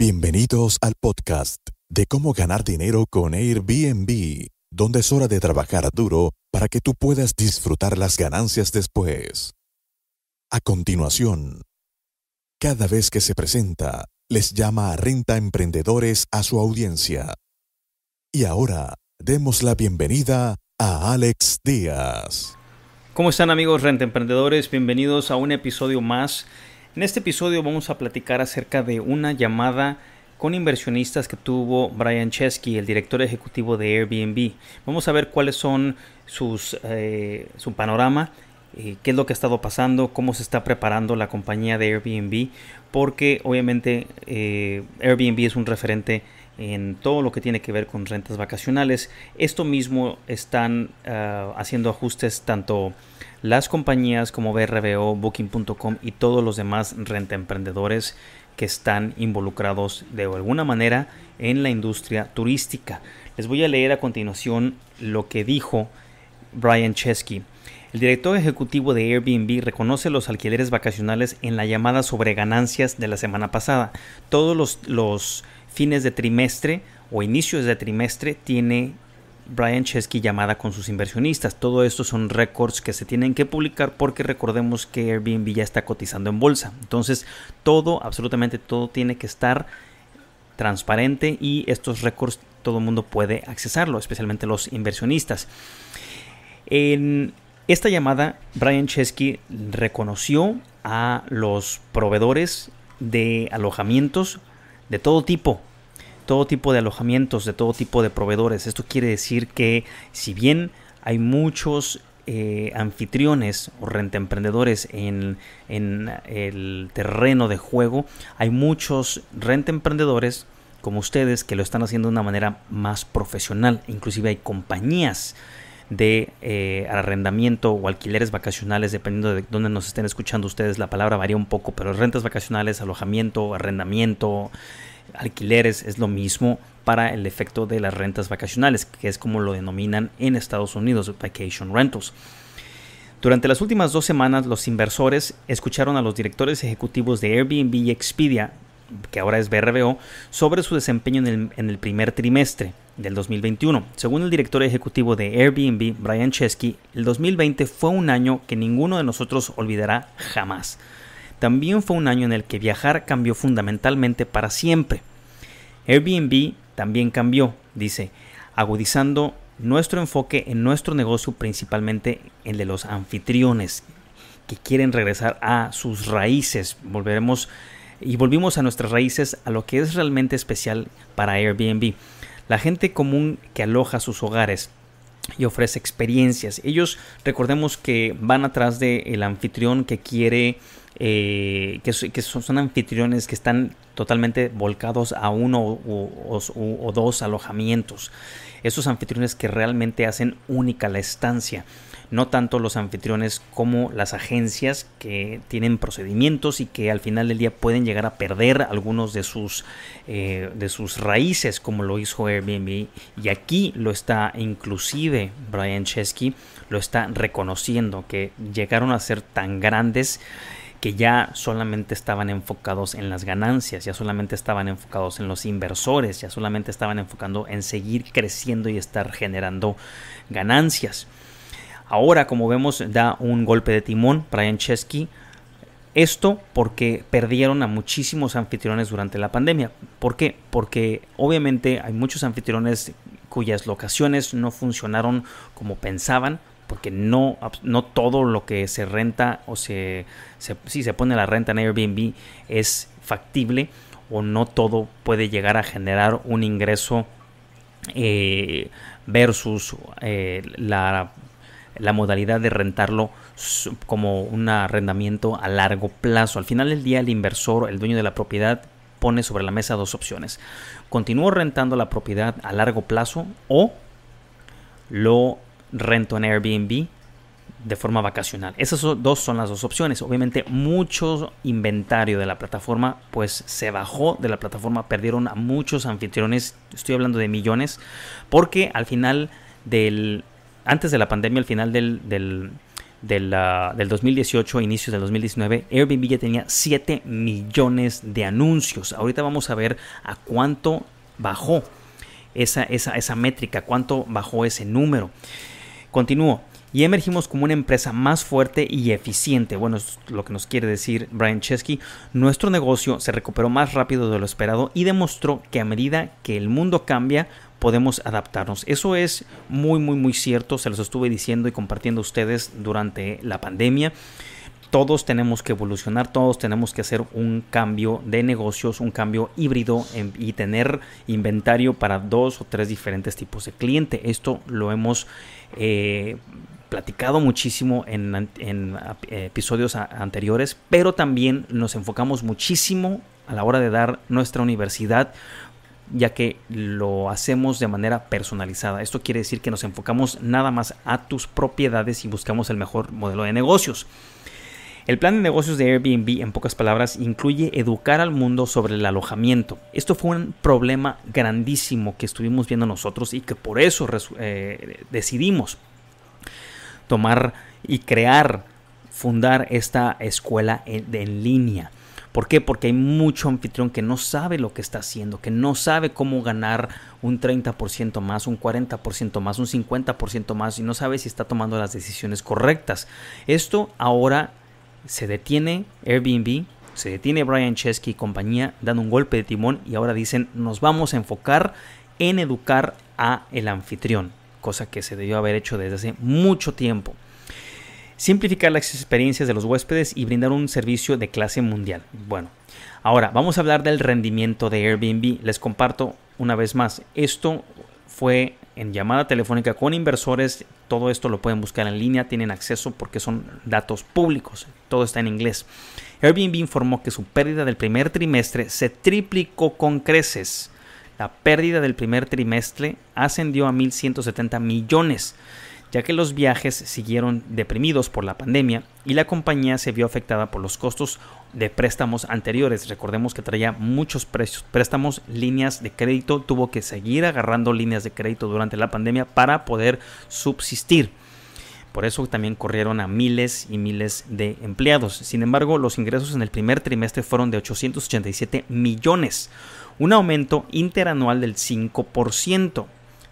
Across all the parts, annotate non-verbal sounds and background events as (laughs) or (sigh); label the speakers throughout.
Speaker 1: Bienvenidos al podcast de cómo ganar dinero con Airbnb, donde es hora de trabajar duro para que tú puedas disfrutar las ganancias después. A continuación, cada vez que se presenta, les llama a Renta Emprendedores a su audiencia. Y ahora, demos la bienvenida a Alex Díaz. ¿Cómo están amigos Renta Emprendedores? Bienvenidos a un episodio más en este episodio vamos a platicar acerca de una llamada con inversionistas que tuvo Brian Chesky, el director ejecutivo de Airbnb. Vamos a ver cuáles son sus, eh, su panorama, eh, qué es lo que ha estado pasando, cómo se está preparando la compañía de Airbnb, porque obviamente eh, Airbnb es un referente en todo lo que tiene que ver con rentas vacacionales. Esto mismo están ah, haciendo ajustes tanto las compañías como BRBO, Booking.com y todos los demás emprendedores que están involucrados de alguna manera en la industria turística. Les voy a leer a continuación lo que dijo Brian Chesky. El director ejecutivo de Airbnb reconoce los alquileres vacacionales en la llamada sobre ganancias de la semana pasada. Todos los, los fines de trimestre o inicios de trimestre tiene Brian Chesky llamada con sus inversionistas. Todo esto son récords que se tienen que publicar porque recordemos que Airbnb ya está cotizando en bolsa. Entonces, todo, absolutamente todo tiene que estar transparente y estos récords todo el mundo puede accesarlo, especialmente los inversionistas. En esta llamada, Brian Chesky reconoció a los proveedores de alojamientos de todo tipo todo tipo de alojamientos, de todo tipo de proveedores. Esto quiere decir que si bien hay muchos eh, anfitriones o renta en, en el terreno de juego, hay muchos renta emprendedores como ustedes que lo están haciendo de una manera más profesional. Inclusive hay compañías de eh, arrendamiento o alquileres vacacionales, dependiendo de dónde nos estén escuchando ustedes, la palabra varía un poco, pero rentas vacacionales, alojamiento, arrendamiento, alquileres es lo mismo para el efecto de las rentas vacacionales, que es como lo denominan en Estados Unidos, vacation rentals. Durante las últimas dos semanas, los inversores escucharon a los directores ejecutivos de Airbnb y Expedia, que ahora es BRBO, sobre su desempeño en el, en el primer trimestre del 2021. Según el director ejecutivo de Airbnb, Brian Chesky, el 2020 fue un año que ninguno de nosotros olvidará jamás también fue un año en el que viajar cambió fundamentalmente para siempre. Airbnb también cambió, dice, agudizando nuestro enfoque en nuestro negocio, principalmente el de los anfitriones que quieren regresar a sus raíces. Volveremos y volvimos a nuestras raíces, a lo que es realmente especial para Airbnb. La gente común que aloja sus hogares y ofrece experiencias. Ellos recordemos que van atrás del anfitrión que quiere eh, que, son, anfitriones que están totalmente volcados a uno o, dos alojamientos. Esos anfitriones que realmente hacen única la estancia no tanto los anfitriones como las agencias que tienen procedimientos y que al final del día pueden llegar a perder algunos de sus, eh, de sus raíces como lo hizo Airbnb y aquí lo está inclusive Brian Chesky lo está reconociendo que llegaron a ser tan grandes que ya solamente estaban enfocados en las ganancias, ya solamente estaban enfocados en los inversores, ya solamente estaban enfocando en seguir creciendo y estar generando ganancias. Ahora, como vemos, da un golpe de timón Brian Chesky. Esto porque perdieron a muchísimos anfitriones durante la pandemia. ¿Por qué? Porque obviamente hay muchos anfitriones cuyas locaciones no funcionaron como pensaban porque no, no todo lo que se renta o se, si se pone la renta en Airbnb es factible o no todo puede llegar a generar un ingreso eh, versus eh, la, la, modalidad de rentarlo como un arrendamiento a largo plazo. Al final del día el inversor, el dueño de la propiedad, pone sobre la mesa dos opciones. Continúo rentando la propiedad a largo plazo o lo rento en Airbnb de forma vacacional. Esas dos son las dos opciones. Obviamente mucho inventario de la plataforma pues se bajó de la plataforma, perdieron a muchos anfitriones, estoy hablando de millones, porque al final del, antes de la pandemia, al final del, 2018, ah, inicios del 2019, Airbnb ya tenía 7 millones de anuncios. Ahorita vamos a ver a cuánto bajó esa, esa, esa métrica, cuánto bajó ese número. Continúo. Y emergimos como una empresa más fuerte y eficiente. Bueno, es lo que nos quiere decir Brian Chesky. Nuestro negocio se recuperó más rápido de lo esperado y demostró que a medida que el mundo cambia, podemos adaptarnos. Eso es muy, muy, muy cierto. Se los estuve diciendo y compartiendo a ustedes durante la pandemia todos tenemos que evolucionar, todos tenemos que hacer un cambio de negocios, un cambio híbrido y tener inventario para dos o tres diferentes tipos de cliente. Esto lo hemos eh, platicado muchísimo en, eh, episodios anteriores, pero también nos enfocamos muchísimo a la hora de dar nuestra universidad ya que lo hacemos de manera personalizada. Esto quiere decir que nos enfocamos nada más a tus propiedades y buscamos el mejor modelo de negocios. El plan de negocios de Airbnb, en pocas palabras, incluye educar al mundo sobre el alojamiento. Esto fue un problema grandísimo que estuvimos viendo nosotros y que por eso eh, decidimos tomar y crear, fundar esta escuela en, en línea. ¿Por qué? Porque hay mucho anfitrión que no sabe lo que está haciendo, que no sabe cómo ganar un 30% más, un 40% más, un 50% más y no sabe si está tomando las decisiones correctas. Esto ahora se detiene Airbnb, se detiene Brian Chesky y compañía, dando un golpe de timón y ahora dicen nos vamos a enfocar en educar a el anfitrión, cosa que se debió haber hecho desde hace mucho tiempo. Simplificar las experiencias de los huéspedes y brindar un servicio de clase mundial. Bueno, ahora vamos a hablar del rendimiento de Airbnb. Les comparto una vez más, esto fue en llamada telefónica con inversores todo esto lo pueden buscar en línea, tienen acceso porque son datos públicos, todo está en inglés. Airbnb informó que su pérdida del primer trimestre se triplicó con creces. La pérdida del primer trimestre ascendió a 1.170 millones ya que los viajes siguieron deprimidos por la pandemia y la compañía se vio afectada por los costos de préstamos anteriores. Recordemos que traía muchos préstamos, líneas de crédito, tuvo que seguir agarrando líneas de crédito durante la pandemia para poder subsistir. Por eso también corrieron a miles y miles de empleados. Sin embargo, los ingresos en el primer trimestre fueron de 887 millones, un aumento interanual del 5%.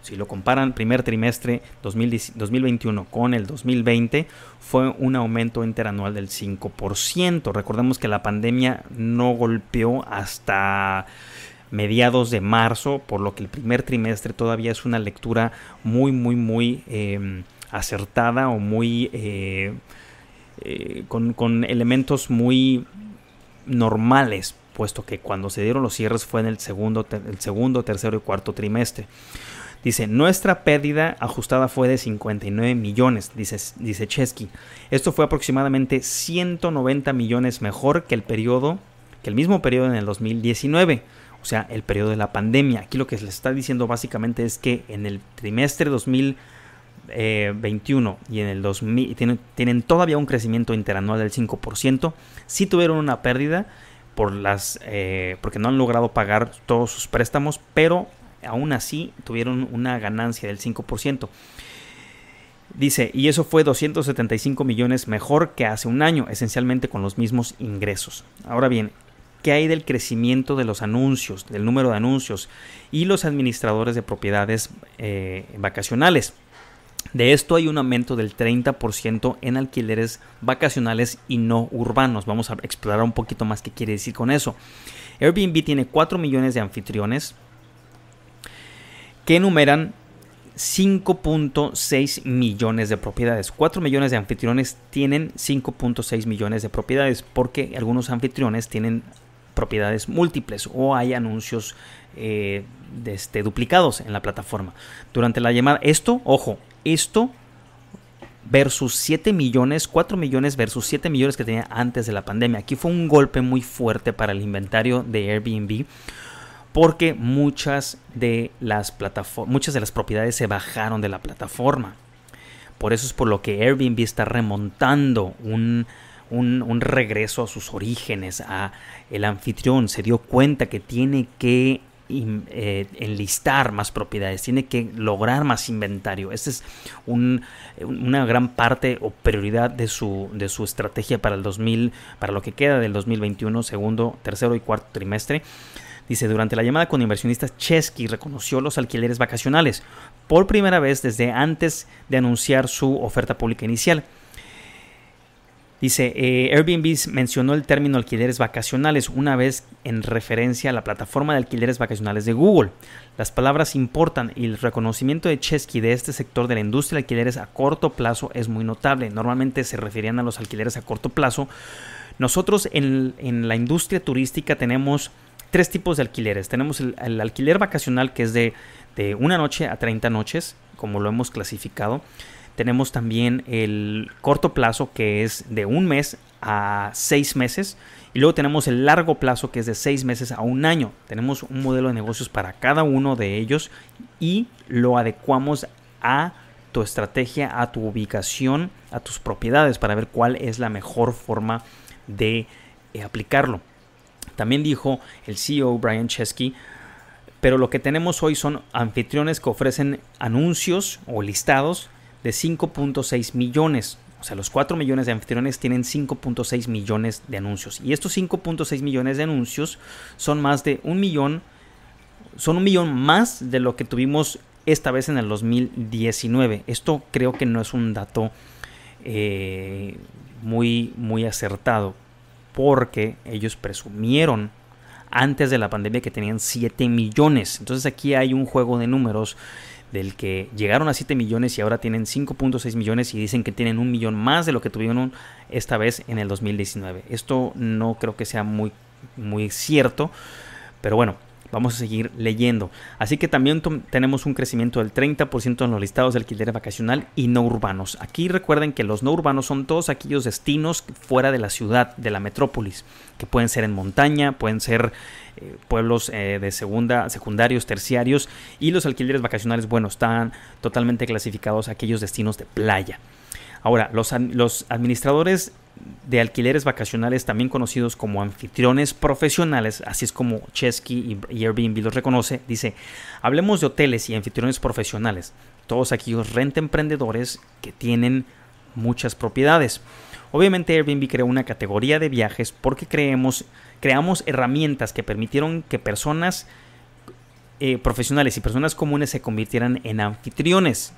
Speaker 1: Si lo comparan primer trimestre 2021 con el 2020, fue un aumento interanual del 5%. Recordemos que la pandemia no golpeó hasta mediados de marzo, por lo que el primer trimestre todavía es una lectura muy, muy, muy em, acertada o muy... Eh, eh, con, con elementos muy normales puesto que cuando se dieron los cierres fue en el segundo, el segundo, tercero y cuarto trimestre. Dice, nuestra pérdida ajustada fue de 59 millones, dice, dice Chesky. Esto fue aproximadamente 190 millones mejor que el periodo, que el mismo periodo en el 2019. O sea, el periodo de la pandemia. Aquí lo que se les está diciendo básicamente es que en el trimestre 2021 eh, y en el 2000 tienen, todavía un crecimiento interanual del 5%. Sí tuvieron una pérdida, por las eh, porque no han logrado pagar todos sus préstamos, pero aún así tuvieron una ganancia del 5%. Dice, y eso fue 275 millones mejor que hace un año, esencialmente con los mismos ingresos. Ahora bien, ¿qué hay del crecimiento de los anuncios, del número de anuncios y los administradores de propiedades eh, vacacionales? De esto hay un aumento del 30% en alquileres vacacionales y no urbanos. Vamos a explorar un poquito más qué quiere decir con eso. Airbnb tiene 4 millones de anfitriones, que enumeran 5.6 millones de propiedades. 4 millones de anfitriones tienen 5.6 millones de propiedades porque algunos anfitriones tienen propiedades múltiples o hay anuncios eh, de este, duplicados en la plataforma. Durante la llamada, esto, ojo, esto versus 7 millones, 4 millones versus 7 millones que tenía antes de la pandemia. Aquí fue un golpe muy fuerte para el inventario de Airbnb porque muchas de las plataformas, muchas de las propiedades se bajaron de la plataforma. Por eso es por lo que Airbnb está remontando un, regreso a sus orígenes, a el anfitrión se dio cuenta que tiene que eh, enlistar más propiedades, tiene que lograr más inventario. esa este es una gran parte o prioridad de su, de su estrategia para el 2000, para lo que queda del 2021, segundo, tercero y cuarto trimestre. Dice, durante la llamada con inversionistas, Chesky reconoció los alquileres vacacionales por primera vez desde antes de anunciar su oferta pública inicial. Dice, eh, Airbnb mencionó el término alquileres vacacionales una vez en referencia a la plataforma de alquileres vacacionales de Google. Las palabras importan y el reconocimiento de Chesky de este sector de la industria de alquileres a corto plazo es muy notable. Normalmente se referían a los alquileres a corto plazo. Nosotros en la industria turística tenemos tres tipos de alquileres. Tenemos el, alquiler vacacional que es de, una noche a 30 noches, como lo hemos clasificado. Tenemos también el corto plazo que es de un mes a seis meses. Y luego tenemos el largo plazo que es de seis meses a un año. Tenemos un modelo de negocios para cada uno de ellos y lo adecuamos a tu estrategia, a tu ubicación, a tus propiedades para ver cuál es la mejor forma de eh, aplicarlo. También dijo el CEO Brian Chesky, pero lo que tenemos hoy son anfitriones que ofrecen anuncios o listados de 5.6 millones. O sea, los 4 millones de anfitriones tienen 5.6 millones de anuncios. Y estos 5.6 millones de anuncios son más de un millón, son un millón más de lo que tuvimos esta vez en el 2019. Esto creo que no es un dato eh, muy, muy acertado porque ellos presumieron antes de la pandemia que tenían 7 millones. Entonces aquí hay un juego de números del que llegaron a 7 millones y ahora tienen 5.6 millones y dicen que tienen un millón más de lo que tuvieron esta vez en el 2019. Esto no creo que sea muy, muy cierto, pero bueno, vamos a seguir leyendo. Así que también tenemos un crecimiento del 30% en los listados de alquiler vacacional y no urbanos. Aquí recuerden que los no urbanos son todos aquellos destinos fuera de la ciudad, de la metrópolis, que pueden ser en montaña, pueden ser eh, pueblos eh, de segunda, secundarios, terciarios y los alquileres vacacionales, bueno, están totalmente clasificados aquellos destinos de playa. Ahora, los administradores de alquileres vacacionales, también conocidos como anfitriones profesionales, así es como Chesky y Airbnb los reconoce, dice, hablemos de hoteles y anfitriones profesionales, todos aquellos renta emprendedores que tienen muchas propiedades. Obviamente Airbnb creó una categoría de viajes porque creemos, creamos herramientas que permitieron que personas eh, profesionales y personas comunes se convirtieran en anfitriones.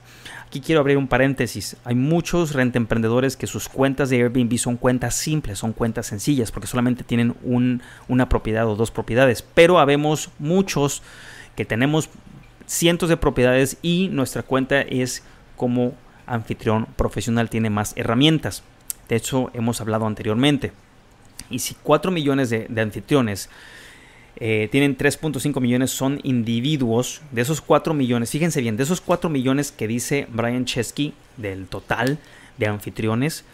Speaker 1: Aquí quiero abrir un paréntesis. Hay muchos rentemprendedores que sus cuentas de Airbnb son cuentas simples, son cuentas sencillas, porque solamente tienen una propiedad o dos propiedades. Pero habemos muchos que tenemos cientos de propiedades y nuestra cuenta es como anfitrión profesional, tiene más herramientas. De hecho, hemos hablado anteriormente. Y si 4 millones de anfitriones eh, tienen 3.5 millones, son individuos. De esos 4 millones, fíjense bien, de esos 4 millones que dice Brian Chesky del total de anfitriones,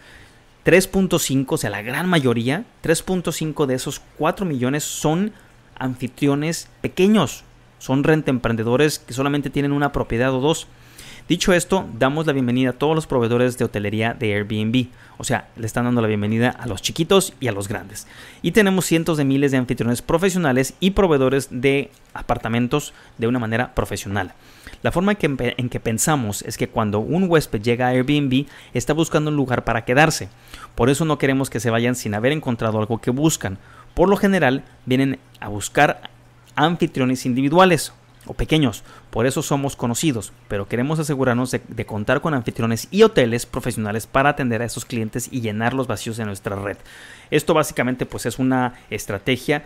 Speaker 1: 3.5, o sea, la gran mayoría, 3.5 de esos 4 millones son anfitriones pequeños. Son renta emprendedores que solamente tienen una propiedad o dos. Dicho esto, damos la bienvenida a todos los proveedores de hotelería de Airbnb. O sea, le están dando la bienvenida a los chiquitos y a los grandes. Y tenemos cientos de miles de anfitriones profesionales y proveedores de apartamentos de una manera profesional. La forma en que, pensamos es que cuando un huésped llega a Airbnb está buscando un lugar para quedarse. Por eso no queremos que se vayan sin haber encontrado algo que buscan. Por lo general vienen a buscar anfitriones individuales o pequeños, por eso somos conocidos, pero queremos asegurarnos de, contar con anfitriones y hoteles profesionales para atender a esos clientes y llenar los vacíos de nuestra red. Esto básicamente pues es una estrategia.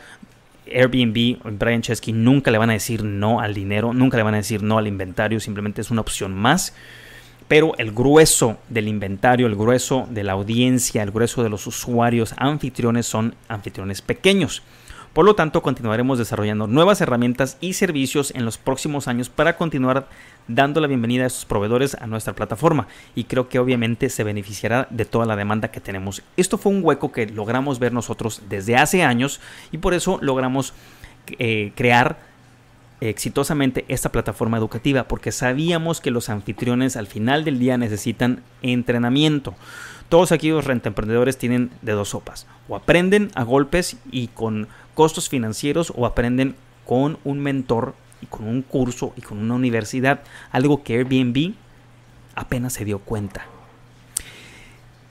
Speaker 1: Airbnb, Brian Chesky nunca le van a decir no al dinero, nunca le van a decir no al inventario, simplemente es una opción más. Pero el grueso del inventario, el grueso de la audiencia, el grueso de los usuarios anfitriones son anfitriones pequeños. Por lo tanto, continuaremos desarrollando nuevas herramientas y servicios en los próximos años para continuar dando la bienvenida a estos proveedores a nuestra plataforma y creo que obviamente se beneficiará de toda la demanda que tenemos. Esto fue un hueco que logramos ver nosotros desde hace años y por eso logramos eh, crear exitosamente esta plataforma educativa porque sabíamos que los anfitriones al final del día necesitan entrenamiento. Todos aquellos rentemprendedores tienen de dos sopas, o aprenden a golpes y con costos financieros o aprenden con un mentor y con un curso y con una universidad, algo que Airbnb apenas se dio cuenta.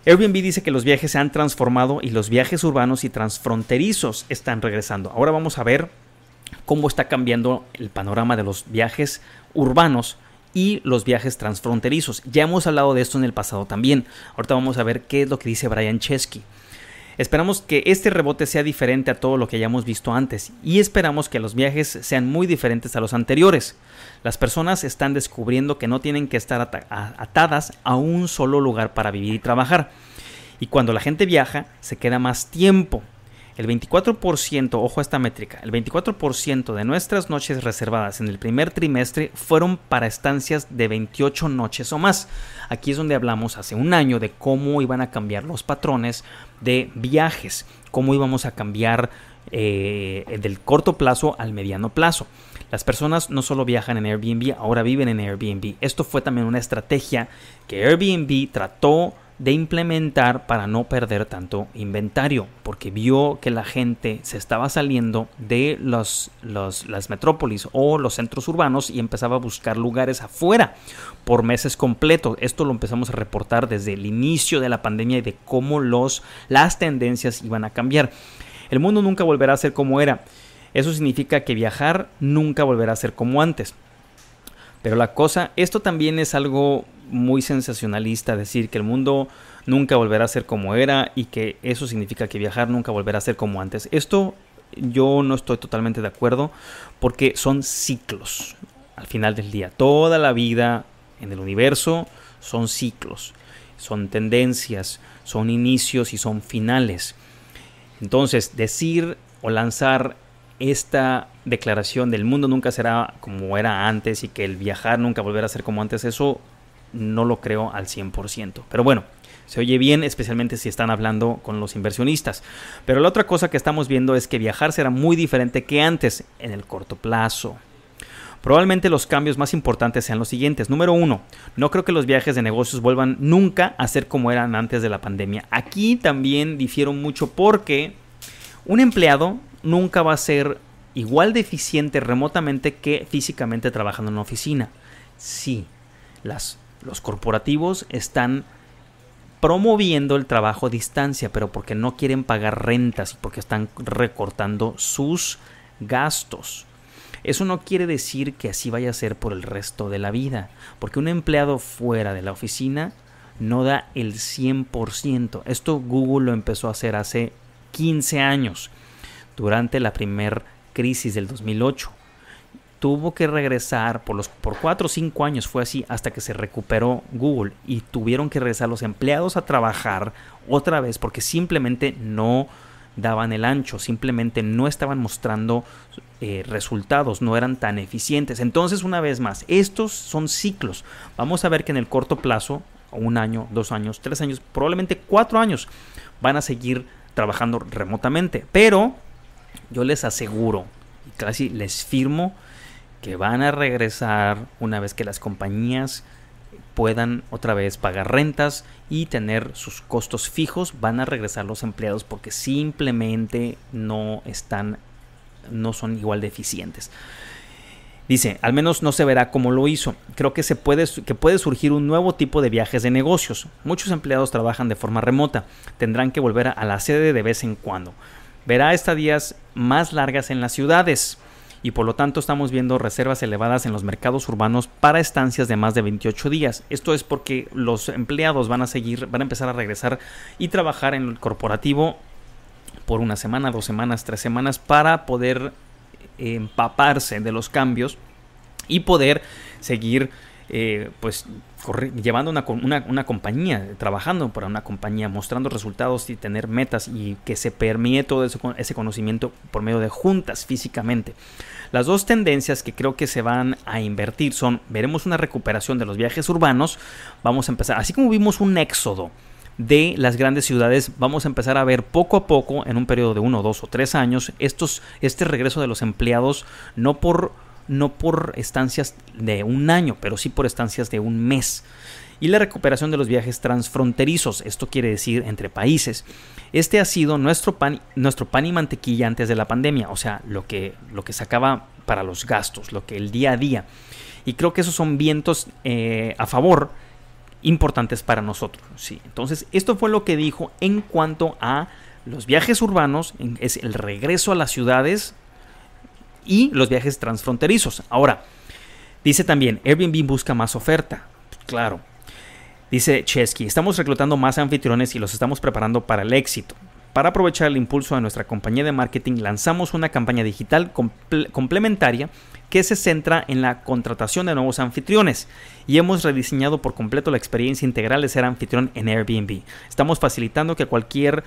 Speaker 1: Airbnb dice que los viajes se han transformado y los viajes urbanos y transfronterizos están regresando. Ahora vamos a ver cómo está cambiando el panorama de los viajes urbanos y los viajes transfronterizos. Ya hemos hablado de esto en el pasado también. Ahorita vamos a ver qué es lo que dice Brian Chesky. Esperamos que este rebote sea diferente a todo lo que hayamos visto antes y esperamos que los viajes sean muy diferentes a los anteriores. Las personas están descubriendo que no tienen que estar atadas a un solo lugar para vivir y trabajar. Y cuando la gente viaja, se queda más tiempo el 24%, ojo a esta métrica, el 24% de nuestras noches reservadas en el primer trimestre fueron para estancias de 28 noches o más. Aquí es donde hablamos hace un año de cómo iban a cambiar los patrones de viajes, cómo íbamos a cambiar eh, del corto plazo al mediano plazo. Las personas no solo viajan en Airbnb, ahora viven en Airbnb. Esto fue también una estrategia que Airbnb trató de implementar para no perder tanto inventario, porque vio que la gente se estaba saliendo de los, las metrópolis o los centros urbanos y empezaba a buscar lugares afuera por meses completos. Esto lo empezamos a reportar desde el inicio de la pandemia y de cómo los, las tendencias iban a cambiar. El mundo nunca volverá a ser como era. Eso significa que viajar nunca volverá a ser como antes. Pero la cosa, esto también es algo muy sensacionalista, decir que el mundo nunca volverá a ser como era y que eso significa que viajar nunca volverá a ser como antes. Esto yo no estoy totalmente de acuerdo porque son ciclos. Al final del día, toda la vida en el universo son ciclos, son tendencias, son inicios y son finales. Entonces, decir o lanzar esta declaración del mundo nunca será como era antes y que el viajar nunca volverá a ser como antes, eso no lo creo al 100%. Pero bueno, se oye bien, especialmente si están hablando con los inversionistas. Pero la otra cosa que estamos viendo es que viajar será muy diferente que antes en el corto plazo. Probablemente los cambios más importantes sean los siguientes. Número uno, no creo que los viajes de negocios vuelvan nunca a ser como eran antes de la pandemia. Aquí también difieron mucho porque un empleado nunca va a ser igual de eficiente remotamente que físicamente trabajando en una oficina. Sí, los corporativos están promoviendo el trabajo a distancia, pero porque no quieren pagar rentas y porque están recortando sus gastos. Eso no quiere decir que así vaya a ser por el resto de la vida, porque un empleado fuera de la oficina no da el 100%. Esto Google lo empezó a hacer hace 15 años durante la primera crisis del 2008. Tuvo que regresar por, los, por 4 o cinco años, fue así, hasta que se recuperó Google y tuvieron que regresar los empleados a trabajar otra vez porque simplemente no daban el ancho, simplemente no estaban mostrando eh, resultados, no eran tan eficientes. Entonces, una vez más, estos son ciclos. Vamos a ver que en el corto plazo, un año, dos años, tres años, probablemente cuatro años, van a seguir trabajando remotamente. Pero yo les aseguro, y casi les firmo, que van a regresar una vez que las compañías puedan otra vez pagar rentas y tener sus costos fijos, van a regresar los empleados porque simplemente no están, no son igual de eficientes. Dice, al menos no se verá cómo lo hizo. Creo que, se puede, que puede surgir un nuevo tipo de viajes de negocios. Muchos empleados trabajan de forma remota. Tendrán que volver a la sede de vez en cuando verá estadías más largas en las ciudades y por lo tanto estamos viendo reservas elevadas en los mercados urbanos para estancias de más de 28 días. Esto es porque los empleados van a seguir, van a empezar a regresar y trabajar en el corporativo por una semana, dos semanas, tres semanas para poder eh, empaparse de los cambios y poder seguir eh, pues llevando una, una, compañía, trabajando para una compañía, mostrando resultados y tener metas y que se permite todo ese, ese conocimiento por medio de juntas físicamente. Las dos tendencias que creo que se van a invertir son, veremos una recuperación de los viajes urbanos, vamos a empezar, así como vimos un éxodo de las grandes ciudades, vamos a empezar a ver poco a poco, en un periodo de uno, dos o tres años, estos, este regreso de los empleados, no por no por estancias de un año, pero sí por estancias de un mes. Y la recuperación de los viajes transfronterizos, esto quiere decir entre países. Este ha sido nuestro pan, nuestro pan y mantequilla antes de la pandemia, o sea, lo que, lo que sacaba para los gastos, lo que el día a día. Y creo que esos son vientos eh, a favor importantes para nosotros. ¿sí? Entonces, esto fue lo que dijo en cuanto a los viajes urbanos, es el regreso a las ciudades y los viajes transfronterizos. Ahora, dice también, Airbnb busca más oferta. Claro. Dice Chesky, estamos reclutando más anfitriones y los estamos preparando para el éxito. Para aprovechar el impulso de nuestra compañía de marketing, lanzamos una campaña digital complementaria que se centra en la contratación de nuevos anfitriones y hemos rediseñado por completo la experiencia integral de ser anfitrión en Airbnb. Estamos facilitando que, cualquier,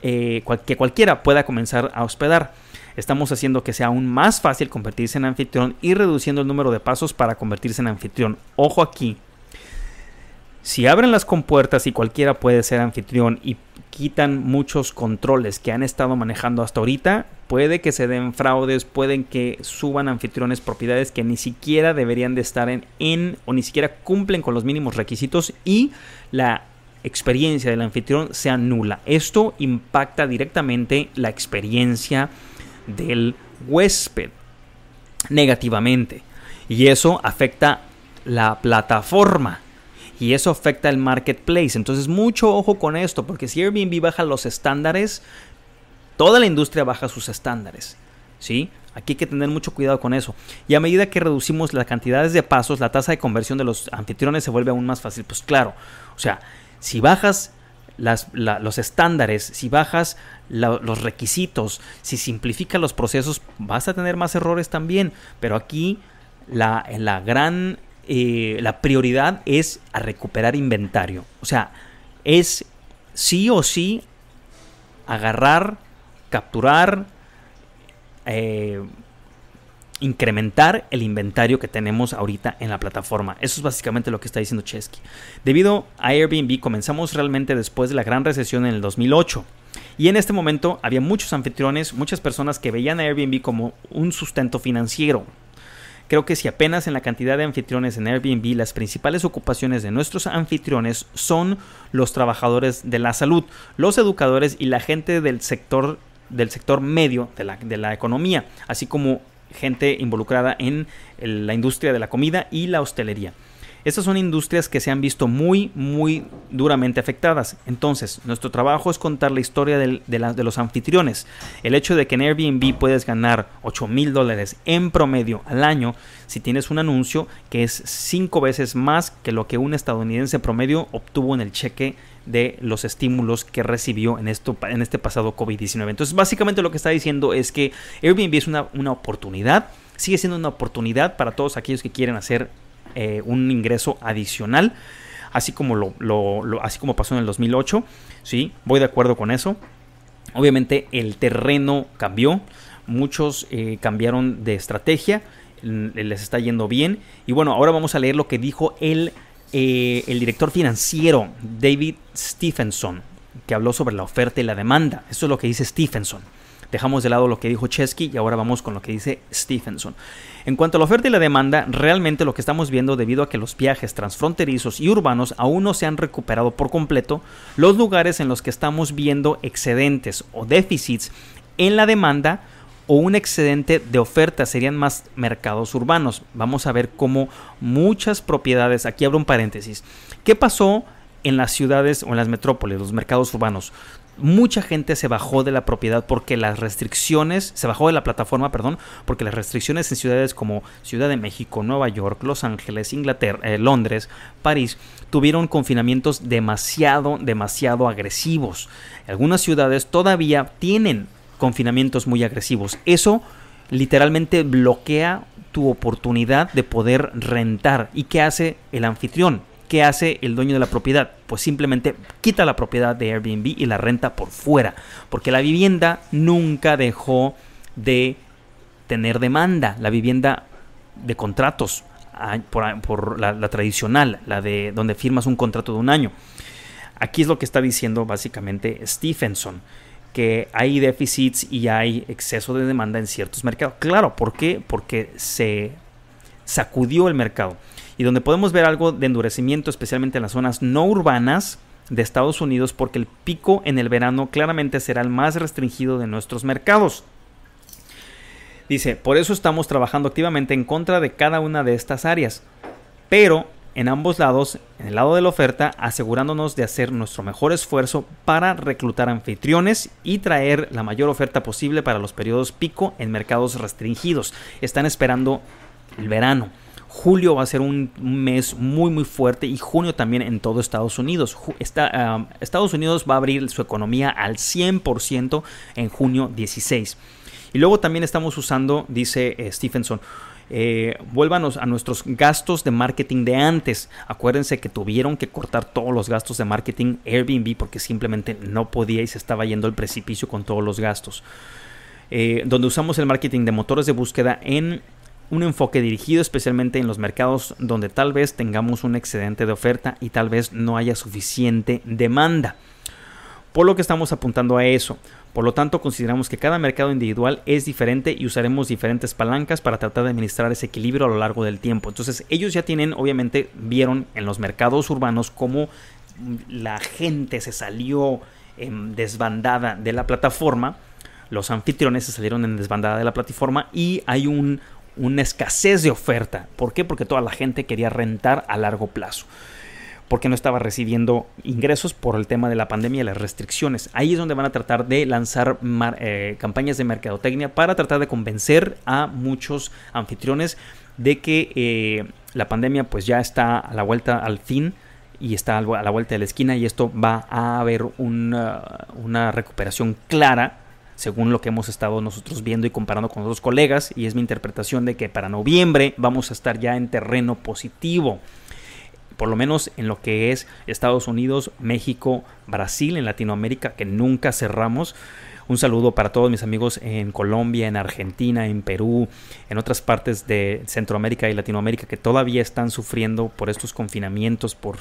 Speaker 1: eh, que cualquiera pueda comenzar a hospedar. Estamos haciendo que sea aún más fácil convertirse en anfitrión y reduciendo el número de pasos para convertirse en anfitrión. Ojo aquí. Si abren las compuertas y cualquiera puede ser anfitrión y quitan muchos controles que han estado manejando hasta ahorita, puede que se den fraudes, pueden que suban anfitriones propiedades que ni siquiera deberían de estar en, o ni siquiera cumplen con los mínimos requisitos y la experiencia del anfitrión se anula. Esto impacta directamente la experiencia del huésped negativamente. Y eso afecta la plataforma. Y eso afecta el marketplace. Entonces mucho ojo con esto, porque si Airbnb baja los estándares, toda la industria baja sus estándares. ¿Sí? Aquí hay que tener mucho cuidado con eso. Y a medida que reducimos las cantidades de pasos, la tasa de conversión de los anfitriones se vuelve aún más fácil. Pues claro, o sea, si bajas las, los estándares, si bajas los requisitos, si simplificas los procesos, vas a tener más errores también. Pero aquí la, gran, eh, la prioridad es a recuperar inventario. O sea, es sí o sí agarrar, capturar, eh, incrementar el inventario que tenemos ahorita en la plataforma. Eso es básicamente lo que está diciendo Chesky. Debido a Airbnb comenzamos realmente después de la gran recesión en el 2008. Y en este momento había muchos anfitriones, muchas personas que veían a Airbnb como un sustento financiero. Creo que si apenas en la cantidad de anfitriones en Airbnb las principales ocupaciones de nuestros anfitriones son los trabajadores de la salud, los educadores y la gente del sector del sector medio de la, de la economía, así como gente involucrada en la industria de la comida y la hostelería. Estas son industrias que se han visto muy, muy duramente afectadas. Entonces, nuestro trabajo es contar la historia de, de, los anfitriones. El hecho de que en Airbnb puedes ganar 8 mil dólares en promedio al año si tienes un anuncio que es cinco veces más que lo que un estadounidense promedio obtuvo en el cheque de los estímulos que recibió en, esto, en este pasado COVID-19. Entonces, básicamente lo que está diciendo es que Airbnb es una, oportunidad, sigue siendo una oportunidad para todos aquellos que quieren hacer eh, un ingreso adicional, así como, lo, así como pasó en el 2008. Sí, voy de acuerdo con eso. Obviamente el terreno cambió, muchos eh, cambiaron de estrategia, mm, les está yendo bien. Y bueno, ahora vamos a leer lo que dijo el eh, el director financiero David Stephenson, que habló sobre la oferta y la demanda. Eso es lo que dice Stephenson. Dejamos de lado lo que dijo Chesky y ahora vamos con lo que dice Stephenson. En cuanto a la oferta y la demanda, realmente lo que estamos viendo debido a que los viajes transfronterizos y urbanos aún no se han recuperado por completo, los lugares en los que estamos viendo excedentes o déficits en la demanda o un excedente de oferta, serían más mercados urbanos. Vamos a ver cómo muchas propiedades, aquí abro un paréntesis, ¿qué pasó en las ciudades o en las metrópolis, los mercados urbanos? Mucha gente se bajó de la propiedad porque las restricciones, se bajó de la plataforma, perdón, porque las restricciones en ciudades como Ciudad de México, Nueva York, Los Ángeles, Inglaterra, eh, Londres, París, tuvieron confinamientos demasiado, demasiado agresivos. Algunas ciudades todavía tienen confinamientos muy agresivos. Eso literalmente bloquea tu oportunidad de poder rentar. ¿Y qué hace el anfitrión? ¿Qué hace el dueño de la propiedad? Pues simplemente quita la propiedad de Airbnb y la renta por fuera, porque la vivienda nunca dejó de tener demanda, la vivienda de contratos, ah, ah, por, la, la, tradicional, la de donde firmas un contrato de un año. Aquí es lo que está diciendo básicamente Stephenson que hay déficits y hay exceso de demanda en ciertos mercados. Claro, ¿por qué? Porque se sacudió el mercado. Y donde podemos ver algo de endurecimiento, especialmente en las zonas no urbanas de Estados Unidos, porque el pico en el verano claramente será el más restringido de nuestros mercados. Dice, por eso estamos trabajando activamente en contra de cada una de estas áreas. Pero en ambos lados, en el lado de la oferta, asegurándonos de hacer nuestro mejor esfuerzo para reclutar anfitriones y traer la mayor oferta posible para los periodos pico en mercados restringidos. Están esperando el verano. Julio va a ser un mes muy muy fuerte y junio también en todo Estados Unidos. Está, Estados Unidos va a abrir su economía al 100% en junio 16. Y luego también estamos usando, dice eh, Stephenson, eh, vuélvanos a nuestros gastos de marketing de antes. Acuérdense que tuvieron que cortar todos los gastos de marketing Airbnb porque simplemente no podía y se estaba yendo el precipicio con todos los gastos. Eh, donde usamos el marketing de motores de búsqueda en un enfoque dirigido especialmente en los mercados donde tal vez tengamos un excedente de oferta y tal vez no haya suficiente demanda por lo que estamos apuntando a eso. Por lo tanto, consideramos que cada mercado individual es diferente y usaremos diferentes palancas para tratar de administrar ese equilibrio a lo largo del tiempo. Entonces, ellos ya tienen, obviamente, vieron en los mercados urbanos cómo mm, la gente se salió en em, desbandada de la plataforma, los anfitriones se salieron en desbandada de la plataforma y hay una escasez de oferta. ¿Por qué? Porque toda la gente quería rentar a largo plazo porque no estaba recibiendo ingresos por el tema de la pandemia y las restricciones. Ahí es donde van a tratar de lanzar eh, campañas de mercadotecnia para tratar de convencer a muchos anfitriones de que eh, la pandemia pues ya está a la vuelta al fin y está a la vuelta de la esquina y esto va a haber una, uh, una recuperación clara según lo que hemos estado nosotros viendo y comparando con otros colegas y es mi interpretación de que para noviembre vamos a estar ya en terreno positivo por lo menos en lo que es Estados Unidos, México, Brasil, en Latinoamérica, que nunca cerramos. Un saludo para todos mis amigos en Colombia, en Argentina, en Perú, en otras partes de Centroamérica y Latinoamérica que todavía están sufriendo por estos confinamientos, por,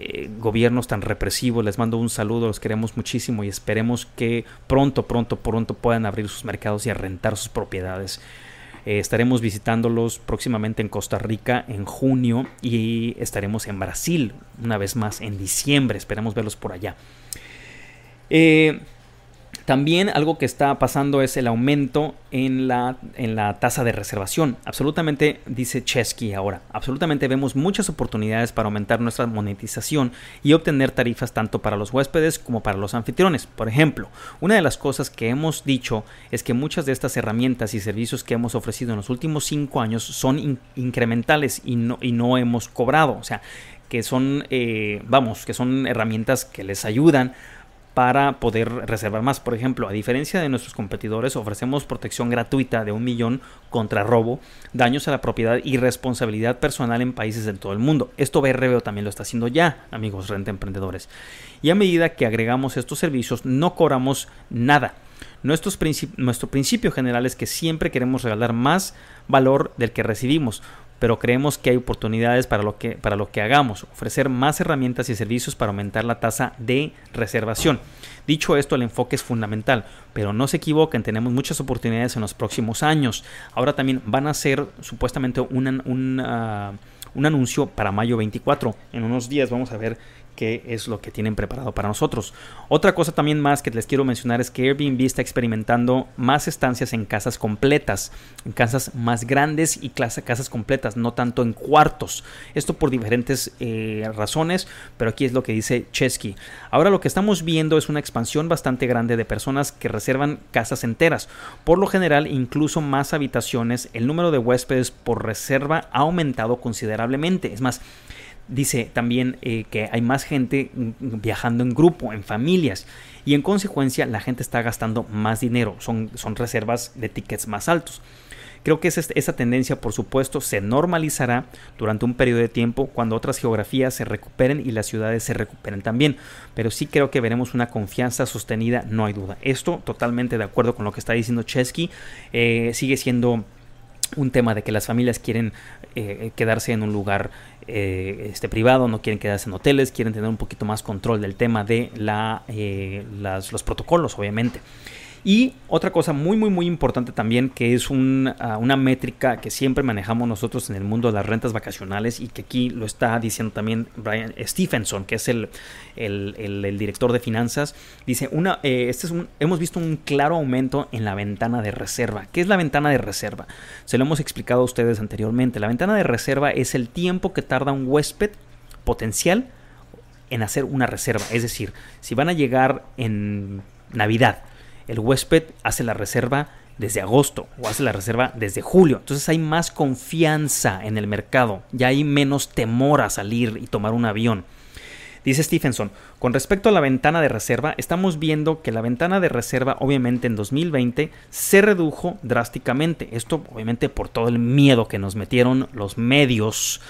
Speaker 1: eh, gobiernos tan represivos. Les mando un saludo, los queremos muchísimo y esperemos que pronto, pronto, pronto puedan abrir sus mercados y rentar sus propiedades. Eh, estaremos visitándolos próximamente en Costa Rica en junio y estaremos en Brasil una vez más en diciembre. Esperamos verlos por allá. Eh, también algo que está pasando es el aumento en la, en la tasa de reservación. Absolutamente, dice Chesky ahora, absolutamente vemos muchas oportunidades para aumentar nuestra monetización y obtener tarifas tanto para los huéspedes como para los anfitriones. Por ejemplo, una de las cosas que hemos dicho es que muchas de estas herramientas y servicios que hemos ofrecido en los últimos cinco años son incrementales y no, y no hemos cobrado. O sea, que son, eh, vamos, que son herramientas que les ayudan para poder reservar más. Por ejemplo, a diferencia de nuestros competidores, ofrecemos protección gratuita de un millón contra robo, daños a la propiedad y responsabilidad personal en países de todo el mundo. Esto BRBO también lo está haciendo ya, amigos renta emprendedores. Y a medida que agregamos estos servicios, no cobramos nada. nuestro principio general es que siempre queremos regalar más valor del que recibimos pero creemos que hay oportunidades para lo que, para lo que hagamos, ofrecer más herramientas y servicios para aumentar la tasa de reservación. Dicho esto, el enfoque es fundamental, pero no se equivoquen, tenemos muchas oportunidades en los próximos años. Ahora también van a ser supuestamente un ah, anuncio para mayo 24. En unos días vamos a ver qué es lo que tienen preparado para nosotros. Otra cosa también más que les quiero mencionar es que Airbnb está experimentando más estancias en casas completas, en casas más grandes y casas completas, no tanto en cuartos. Esto por diferentes eh, razones, pero aquí es lo que dice Chesky. Ahora lo que estamos viendo es una expansión bastante grande de personas que reservan casas enteras. Por lo general, incluso más habitaciones, el número de huéspedes por reserva ha aumentado considerablemente. Es más, Dice también eh, que hay más gente viajando en grupo, en familias, y en consecuencia la gente está gastando más dinero, son, son reservas de tickets más altos. Creo que esa, esa, tendencia, por supuesto, se normalizará durante un periodo de tiempo cuando otras geografías se recuperen y las ciudades se recuperen también. Pero sí creo que veremos una confianza sostenida, no hay duda. Esto totalmente de acuerdo con lo que está diciendo Chesky. Eh, sigue siendo un tema de que las familias quieren eh, quedarse en un lugar eh, este, privado, no quieren quedarse en hoteles, quieren tener un poquito más control del tema de la, eh, las, los protocolos, obviamente. Y otra cosa muy, muy, muy importante también, que es ah, una métrica que siempre manejamos nosotros en el mundo de las rentas vacacionales y que aquí lo está diciendo también Brian Stephenson, que es el, director de finanzas, dice, una, eh, este es un, hemos visto un claro aumento en la ventana de reserva. ¿Qué es la ventana de reserva? Se lo hemos explicado a ustedes anteriormente. La ventana de reserva es el tiempo que tarda un huésped potencial en hacer una reserva. Es decir, si van a llegar en Navidad, el huésped hace la reserva desde agosto o hace la reserva desde julio. Entonces hay más confianza en el mercado, ya hay menos temor a salir y tomar un avión. Dice Stephenson, con respecto a la ventana de reserva, estamos viendo que la ventana de reserva obviamente en 2020 se redujo drásticamente. Esto obviamente por todo el miedo que nos metieron los medios,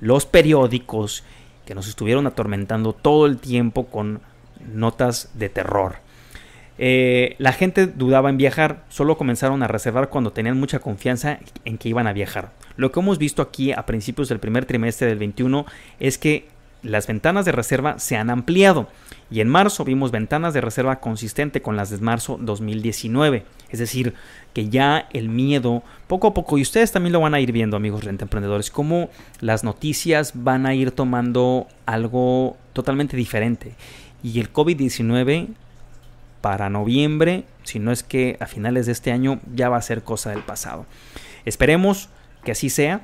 Speaker 1: los periódicos, que nos estuvieron atormentando todo el tiempo con notas de terror. Eh, la gente dudaba en viajar, solo comenzaron a reservar cuando tenían mucha confianza en que iban a viajar. Lo que hemos visto aquí a principios del primer trimestre del 21 es que las ventanas de reserva se han ampliado y en marzo vimos ventanas de reserva consistente con las de marzo 2019. Es decir, que ya el miedo, poco a poco, y ustedes también lo van a ir viendo, amigos emprendedores, Como las noticias van a ir tomando algo totalmente diferente. Y el COVID-19 para noviembre, si no es que a finales de este año ya va a ser cosa del pasado. Esperemos que así sea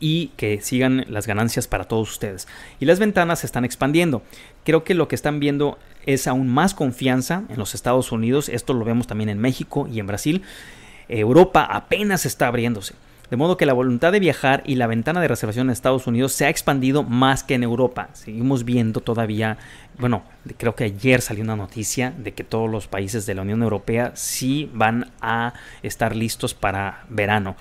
Speaker 1: y que sigan las ganancias para todos ustedes. Y las ventanas se están expandiendo. Creo que lo que están viendo es aún más confianza en los Estados Unidos, esto lo vemos también en México y en Brasil. Europa apenas está abriéndose. De modo que la voluntad de viajar y la ventana de reservación en Estados Unidos se ha expandido más que en Europa. Seguimos viendo todavía, bueno, creo que ayer salió una noticia de que todos los países de la Unión Europea sí van a estar listos para verano.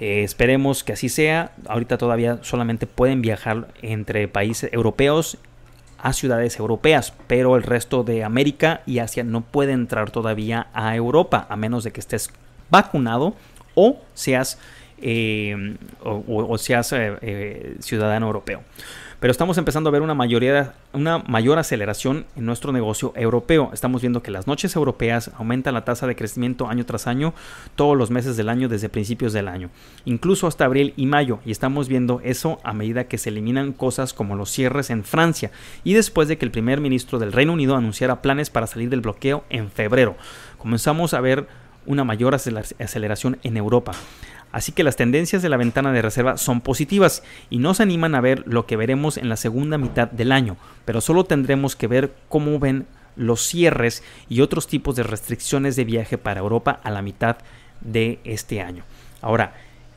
Speaker 1: Eh, esperemos que así sea. Ahorita todavía solamente pueden viajar entre países europeos a ciudades europeas, pero el resto de América y Asia no puede entrar todavía a Europa, a menos de que estés vacunado o seas eh, o, sea eh, eh, ciudadano europeo. Pero estamos empezando a ver una, mayoría, una mayor aceleración en nuestro negocio europeo. Estamos viendo que las noches europeas aumentan la tasa de crecimiento año tras año, todos los meses del año desde principios del año, incluso hasta abril y mayo. Y estamos viendo eso a medida que se eliminan cosas como los cierres en Francia y después de que el primer ministro del Reino Unido anunciara planes para salir del bloqueo en febrero. Comenzamos a ver una mayor aceleración en Europa. Así que las tendencias de la ventana de reserva son positivas y nos animan a ver lo que veremos en la segunda mitad del año, pero solo tendremos que ver cómo ven los cierres y otros tipos de restricciones de viaje para Europa a la mitad de este año. Ahora,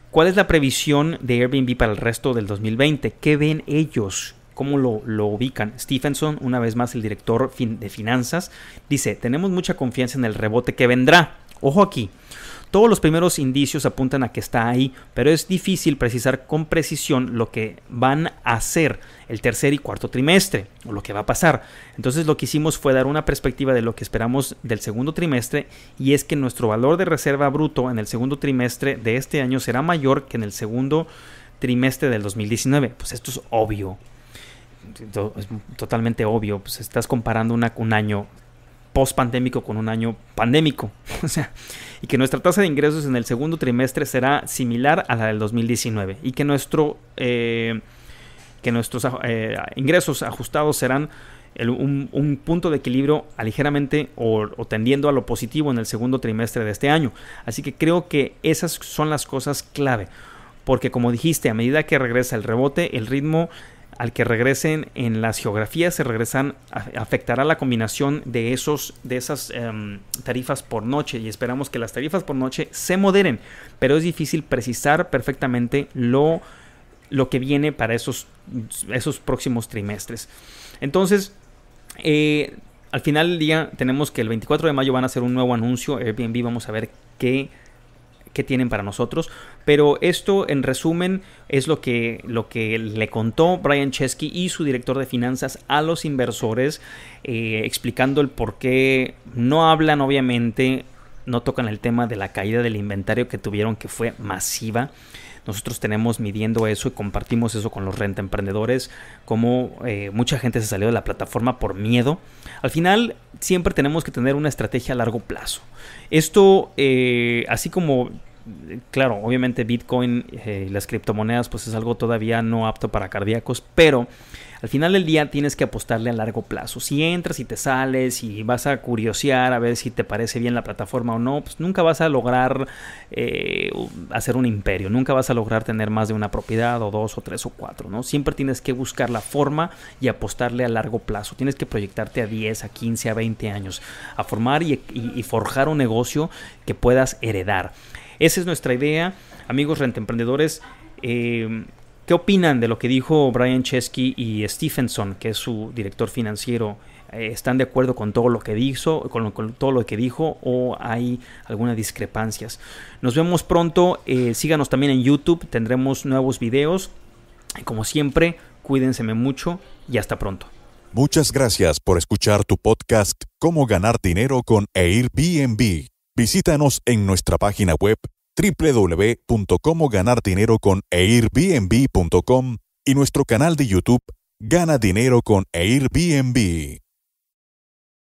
Speaker 1: ¿cuál es la previsión de Airbnb para el resto del 2020? ¿Qué ven ellos? ¿Cómo lo, ubican? Stephenson, una vez más el director de finanzas, dice, tenemos mucha confianza en el rebote que vendrá. Ojo aquí, todos los primeros indicios apuntan a que está ahí, pero es difícil precisar con precisión lo que van a hacer el tercer y cuarto trimestre, o lo que va a pasar. Entonces lo que hicimos fue dar una perspectiva de lo que esperamos del segundo trimestre, y es que nuestro valor de reserva bruto en el segundo trimestre de este año será mayor que en el segundo trimestre del 2019. Pues esto es obvio. Es totalmente obvio. Pues, estás comparando un año post pandémico con un año pandémico. (laughs) O sea, y que nuestra tasa de ingresos en el segundo trimestre será similar a la del 2019 y que, nuestro, eh, que nuestros eh, ingresos ajustados serán un, punto de equilibrio ligeramente o, tendiendo a lo positivo en el segundo trimestre de este año. Así que creo que esas son las cosas clave. Porque como dijiste, a medida que regresa el rebote, el ritmo al que regresen en las geografías se regresan afectará la combinación de esos de esas em, tarifas por noche y esperamos que las tarifas por noche se moderen pero es difícil precisar perfectamente lo lo que viene para esos esos próximos trimestres entonces eh, al final del día tenemos que el 24 de mayo van a hacer un nuevo anuncio Airbnb vamos a ver qué que tienen para nosotros. Pero esto, en resumen, es lo que, lo que le contó Brian Chesky y su director de finanzas a los inversores, eh, explicando el por qué no hablan, obviamente, no tocan el tema de la caída del inventario que tuvieron, que fue masiva. Nosotros tenemos midiendo eso y compartimos eso con los renta emprendedores, como eh, mucha gente se salió de la plataforma por miedo. Al final, siempre tenemos que tener una estrategia a largo plazo. Esto, eh, así como claro, obviamente Bitcoin y eh, las criptomonedas pues es algo todavía no apto para cardíacos, pero al final del día tienes que apostarle a largo plazo. Si entras y te sales y vas a curiosear a ver si te parece bien la plataforma o no, pues nunca vas a lograr eh, hacer un imperio, nunca vas a lograr tener más de una propiedad o dos o tres o cuatro, ¿no? Siempre tienes que buscar la forma y apostarle a largo plazo. Tienes que proyectarte a 10, a 15, a 20 años, a formar y forjar un negocio que puedas heredar. Esa es nuestra idea. Amigos rentemprendedores, eh, ¿qué opinan de lo que dijo Brian Chesky y Stephenson, que es su director financiero? Eh, ¿Están de acuerdo con todo lo que dijo, con, todo lo que dijo o hay algunas discrepancias? Nos vemos pronto. Eh, síganos también en YouTube. Tendremos nuevos videos. Como siempre, cuídense mucho y hasta pronto. Muchas gracias por escuchar tu podcast Cómo ganar dinero con Airbnb. Visítanos en nuestra página web www.comoganardineroconairbnb.com y nuestro canal de YouTube Gana Dinero con Airbnb.